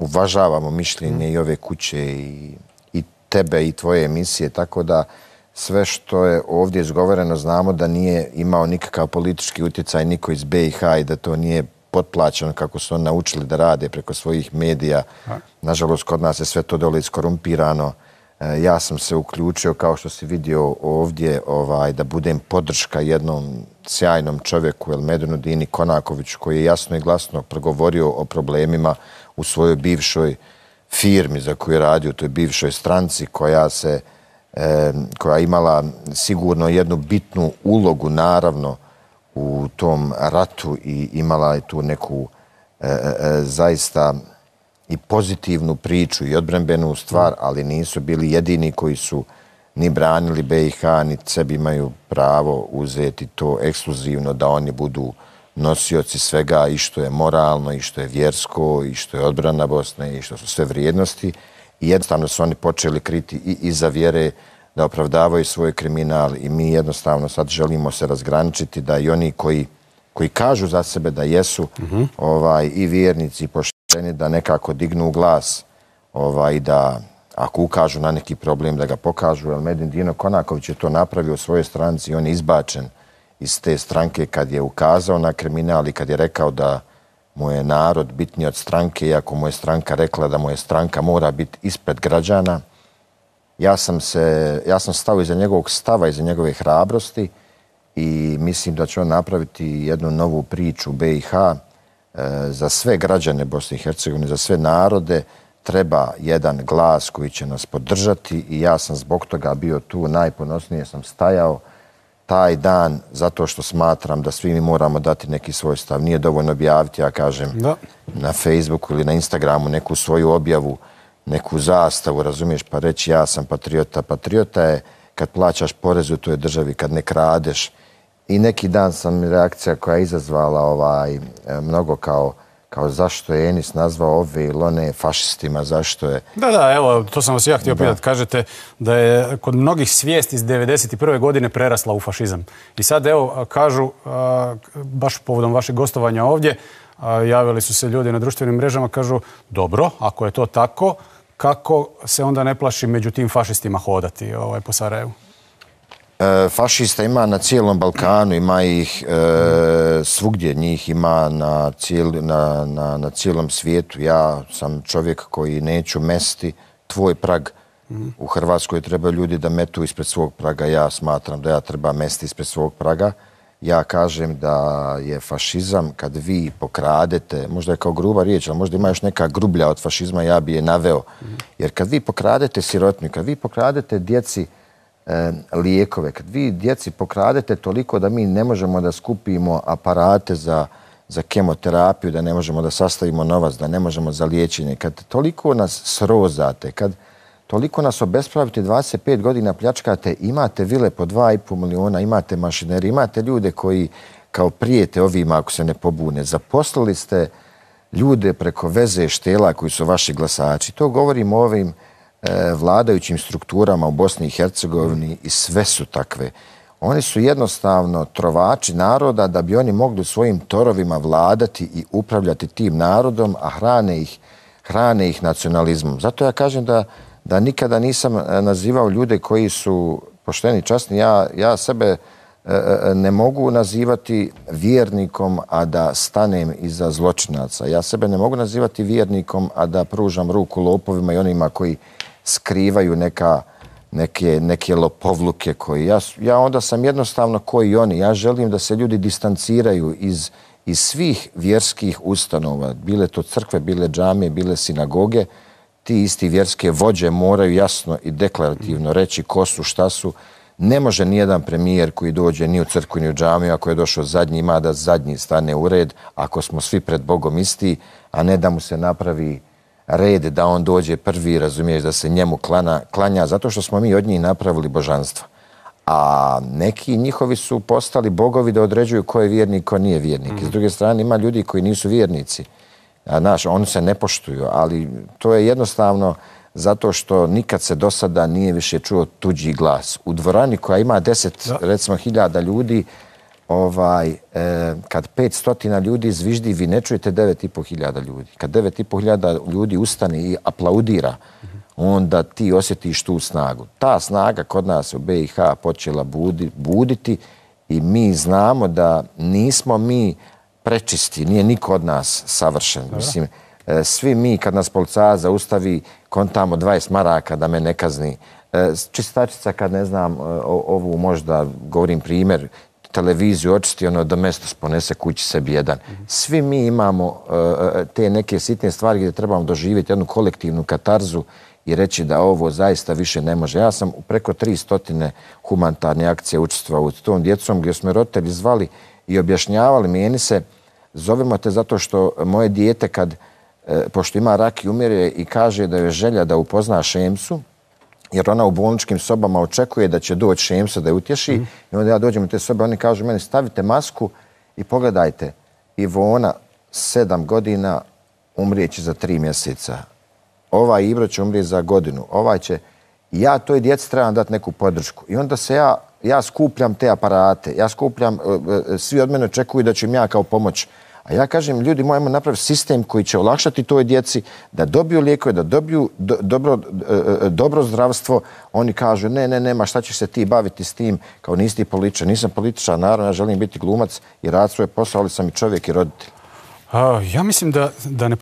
uvažavamo mišljenje mm. i ove kuće i, tebe i tvoje emisije, tako da sve što je ovdje izgovoreno znamo da nije imao nikakav politički utjecaj niko iz BiH i da to nije potplaćeno kako su oni naučili da rade preko svojih medija. Nažalost, kod nas je sve to dole iskorumpirano. E, ja sam se uključio kao što si vidio ovdje ovaj, da budem podrška jednom sjajnom čovjeku Elmedinu Dini Konakoviću koji je jasno i glasno progovorio o problemima u svojoj bivšoj firmi za koju je radio, toj bivšoj stranci koja se e, koja je imala sigurno jednu bitnu ulogu naravno u tom ratu i imala je tu neku e, e, e zaista i pozitivnu priču i odbrembenu stvar, ali nisu bili jedini koji su ni branili BiH, ni sebi imaju pravo uzeti to ekskluzivno da oni budu nosioci svega i što je moralno, i što je vjersko, i što je odbrana Bosne, i što su sve vrijednosti. I jednostavno su oni počeli kriti i iza vjere da opravdavaju svoj kriminal i mi jednostavno sad želimo se razgraničiti da i oni koji, koji kažu za sebe da jesu mhm. ovaj, i vjernici i pošli spremni da nekako dignu glas ovaj, da ako ukažu na neki problem da ga pokažu, jer Medin Dino Konaković je to napravio u svojoj stranci i on je izbačen iz te stranke kad je ukazao na kriminal i kad je rekao da mu je narod bitni od stranke, i ako mu je stranka rekla da mu je stranka mora biti ispred građana. Ja sam, se, ja sam stao iza njegovog stava, iza njegove hrabrosti i mislim da će on napraviti jednu novu priču BiH. E, za sve građane Bosne i Hercegovine, za sve narode, treba jedan glas koji će nas podržati i ja sam zbog toga bio tu, najponosnije sam stajao taj dan zato što smatram da svi mi moramo dati neki svoj stav. Nije dovoljno objaviti, ja kažem, da. na Facebooku ili na Instagramu neku svoju objavu, neku zastavu, razumiješ, pa reći ja sam patriota. Patriota je kad plaćaš porez u toj državi, kad ne kradeš, i neki dan sam reakcija koja je izazvala ovaj, e, mnogo kao kao zašto je Enis nazvao ove ili one fašistima, zašto je... Da, da, evo, to sam vas ja htio pitati. Kažete da je kod mnogih svijest iz 1991. godine prerasla u fašizam. I sad, evo, kažu, baš povodom vašeg gostovanja ovdje, javili su se ljudi na društvenim mrežama, kažu, dobro, ako je to tako, kako se onda ne plaši među tim fašistima hodati ovaj, po Sarajevu? E, fašista ima na cijelom Balkanu, ima ih e, svugdje, njih ima na, na, na, na cijelom svijetu. Ja sam čovjek koji neću mesti tvoj prag. U Hrvatskoj treba ljudi da metu ispred svog praga. Ja smatram da ja treba mesti ispred svog praga. Ja kažem da je fašizam kad vi pokradete, možda je kao gruba riječ, ali možda ima još neka grublja od fašizma, ja bi je naveo. Jer kad vi pokradete sirotnju, kad vi pokradete djeci, E, lijekove. Kad vi djeci pokradete toliko da mi ne možemo da skupimo aparate za, za kemoterapiju, da ne možemo da sastavimo novac, da ne možemo za liječenje, kad toliko nas srozate, kad toliko nas obespravite, 25 godina pljačkate, imate vile po 2,5 miliona, imate mašineri, imate ljude koji kao prijete ovima ako se ne pobune, zaposlili ste ljude preko veze štela koji su vaši glasači. To govorim o ovim E, vladajućim strukturama u Bosni i Hercegovini i sve su takve. Oni su jednostavno trovači naroda da bi oni mogli svojim torovima vladati i upravljati tim narodom, a hrane ih, hrane ih nacionalizmom. Zato ja kažem da, da nikada nisam e, nazivao ljude koji su pošteni časni. Ja, ja sebe e, ne mogu nazivati vjernikom, a da stanem iza zločinaca. Ja sebe ne mogu nazivati vjernikom, a da pružam ruku lopovima i onima koji skrivaju neka, neke, neke lopovluke koji ja, ja onda sam jednostavno koji oni. Ja želim da se ljudi distanciraju iz, iz svih vjerskih ustanova, bile to crkve, bile džamije, bile sinagoge, ti isti vjerske vođe moraju jasno i deklarativno reći ko su, šta su. Ne može nijedan premijer koji dođe ni u crkvu, ni u džamiju, ako je došao zadnji, ima da zadnji stane u red, ako smo svi pred Bogom isti, a ne da mu se napravi red da on dođe prvi, razumiješ, da se njemu klana, klanja, zato što smo mi od njih napravili božanstva. A neki njihovi su postali bogovi da određuju ko je vjernik, ko nije vjernik. Mm. S mhm. druge strane, ima ljudi koji nisu vjernici. A, naš, oni se ne poštuju, ali to je jednostavno zato što nikad se do sada nije više čuo tuđi glas. U dvorani koja ima deset, da. recimo, hiljada ljudi, ovaj, e, kad 500 ljudi zviždi, vi ne čujete 9500 ljudi. Kad 9500 ljudi ustane i aplaudira, onda ti osjetiš tu snagu. Ta snaga kod nas u BiH počela budi, buditi i mi znamo da nismo mi prečisti, nije niko od nas savršen. Dobro. Mislim, e, svi mi kad nas polca zaustavi, kontamo 20 maraka da me ne kazni. E, čistačica kad ne znam e, o, ovu možda govorim primjer, televiziju očisti, ono da mesto sponese kući sebi jedan. Svi mi imamo e, e, te neke sitne stvari gdje trebamo doživjeti jednu kolektivnu katarzu i reći da ovo zaista više ne može. Ja sam preko 300 humanitarne akcije učestvovao s tom djecom gdje smo roditelji zvali i objašnjavali meni se zovemo te zato što moje dijete kad e, pošto ima rak i umire i kaže da je želja da upozna Šemsu, jer ona u bolničkim sobama očekuje da će doći Šemsa da je utješi i onda ja dođem u te sobe, oni kažu meni stavite masku i pogledajte Ivona sedam godina umrijeći za tri mjeseca. Ovaj Ibro će umrijeti za godinu. Ovaj će... Ja toj djeci trebam dati neku podršku. I onda se ja, ja skupljam te aparate. Ja skupljam, e, e, svi od mene očekuju da ću im ja kao pomoć A ja kažem, ljudi moji, napravi sistem koji će olakšati toj djeci da dobiju lijekove, da dobiju do, dobro, e, e, dobro zdravstvo. Oni kažu, ne, ne, nema, šta ćeš se ti baviti s tim? Kao nisi ti političan, nisam političan, naravno, ja želim biti glumac i rad svoje posao, ali sam i čovjek i roditelj. A, ja mislim da, da ne